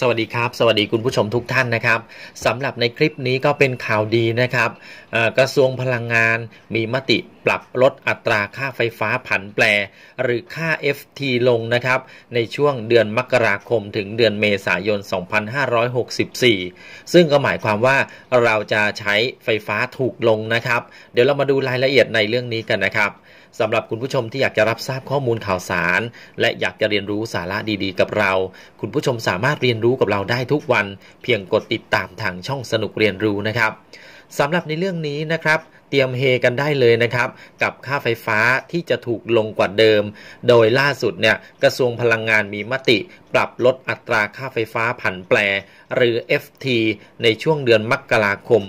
สวัสดีครับ สวัสดีคุณผู้ชมทุกท่านนะครับ สำหรับในคลิปนี้ก็เป็นข่าวดีนะครับ กระทรวงพลังงาน มีมติปรับลดอัตราค่าไฟฟ้าผันแปรหรือค่า FT ลงนะครับ ในช่วงเดือนมกราคมถึงเดือนเมษายน 2564 ซึ่งก็หมายความว่าเราจะใช้ไฟฟ้าถูกลงนะครับ เดี๋ยวเรามาดูรายละเอียดในเรื่องนี้กันนะครับสำหรับคุณผู้ชมที่อยากจะรับทราบข้อมูลข่าวสาร และอยากจะเรียนรู้สาระดีๆ กับเรา คุณผู้ชมสามารถเรียนรู้กับเราได้ทุกวัน เพียงกดติดตามทางช่องสนุกเรียนรู้นะครับสำหรับในเรื่องนี้นะครับ เตรียมเฮกันได้เลยนะครับ กับค่าไฟฟ้าที่จะถูกลงกว่าเดิม โดยล่าสุดเนี่ยกระทรวงพลังงานมีมติ ปรับลดอัตราค่าไฟฟ้าผันแปรหรือ FT ในช่วงเดือนมกราคม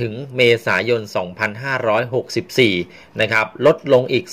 ถึงเมษายน 2564 นะครับ ลดลงอีก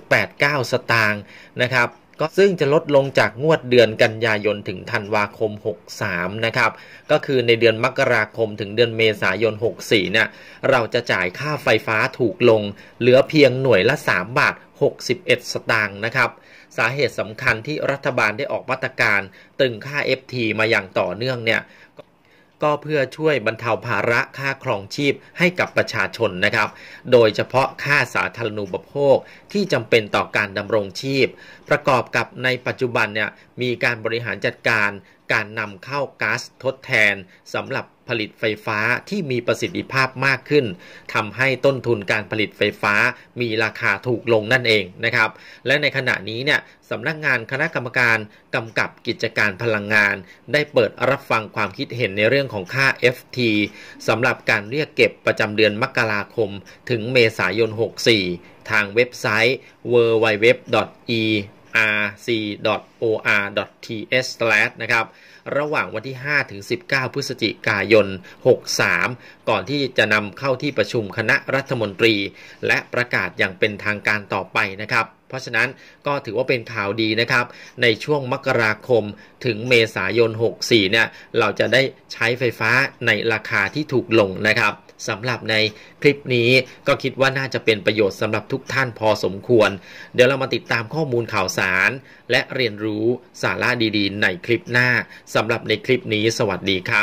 2.89 สตางค์นะครับ ก็ซึ่งจะลดลงจากงวดเดือนกันยายน ถึงธันวาคม 63 นะครับ ก็คือในเดือนมกราคมถึงเดือนเมษายน 64 เนี่ย เราจะจ่ายค่าไฟฟ้าถูกลง เหลือเพียงหน่วยละ 3 บาท 61 สตางค์นะครับ สาเหตุสำคัญที่รัฐบาลได้ออกมาตรการ ตึงค่า FT มาอย่างต่อเนื่องเนี่ย็เพื่อช่วยบรรเทาภาระค่าครองชีพให้กับประชาชนนะครับ โดยเฉพาะค่าสาธารณูปโภคที่จำเป็นต่อการดำรงชีพ ประกอบกับในปัจจุบันเนี่ยมีการบริหารจัดการการนำเข้าก๊าซทดแทนสำหรับผลิตไฟฟ้าที่มีประสิทธิภาพมากขึ้นทำให้ต้นทุนการผลิตไฟฟ้ามีราคาถูกลงนั่นเองนะครับ และในขณะนี้เนี่ยสำนักงานคณะกรรมการกำกับกิจการพลังงาน ได้เปิดรับฟังความคิดเห็นในเรื่องของค่า FT สำหรับการเรียกเก็บประจำเดือนมกราคม ถึงเมษายน 64 ทางเว็บไซต์ www.e rc.or.th นะครับ ระหว่างวันที่ 5 ถึง 19 พฤศจิกายน 63 ก่อนที่จะนำเข้าที่ประชุมคณะรัฐมนตรี และประกาศอย่างเป็นทางการต่อไปนะครับราะฉะนั้นก็ถือว่าเป็นข่าวดีนะครับ ในช่วงมกราคมถึงเมษายน64เนี่ยเราจะได้ใช้ไฟฟ้าในราคาที่ถูกลงนะครับสำหรับในคลิปนี้ก็คิดว่าน่าจะเป็นประโยชน์สำหรับทุกท่านพอสมควร เดี๋ยวเรามาติดตามข้อมูลข่าวสารและเรียนรู้สาระดีๆในคลิปหน้าสำหรับในคลิปนี้สวัสดีครับ